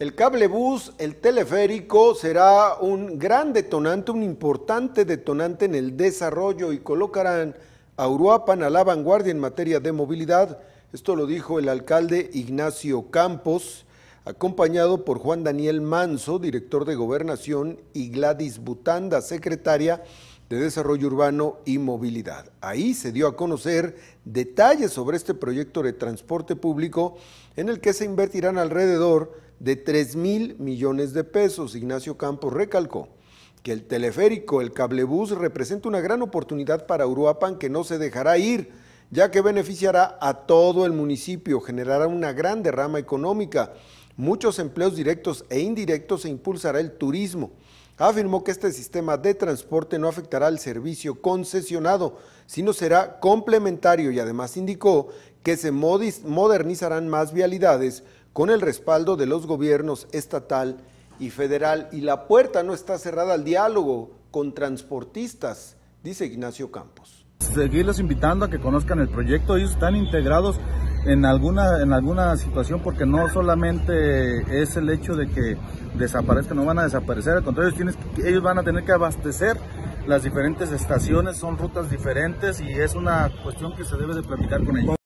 El cablebus, el teleférico, será un gran detonante, un importante detonante en el desarrollo y colocarán a Uruapan a la vanguardia en materia de movilidad. Esto lo dijo el alcalde Ignacio Campos, acompañado por Juan Daniel Manso, director de Gobernación, y Gladys Butanda, secretaria de Desarrollo Urbano y Movilidad. Ahí se dio a conocer detalles sobre este proyecto de transporte público en el que se invertirán alrededor de 3 mil millones de pesos. Ignacio Campos recalcó que el teleférico, el cablebús, representa una gran oportunidad para Uruapan que no se dejará ir, ya que beneficiará a todo el municipio, generará una gran derrama económica, muchos empleos directos e indirectos e impulsará el turismo afirmó que este sistema de transporte no afectará al servicio concesionado, sino será complementario y además indicó que se modernizarán más vialidades con el respaldo de los gobiernos estatal y federal. Y la puerta no está cerrada al diálogo con transportistas, dice Ignacio Campos. Seguirles invitando a que conozcan el proyecto, ellos están integrados en alguna, en alguna situación, porque no solamente es el hecho de que desaparezcan, no van a desaparecer, al contrario, tienes, ellos van a tener que abastecer las diferentes estaciones, son rutas diferentes y es una cuestión que se debe de platicar con ellos.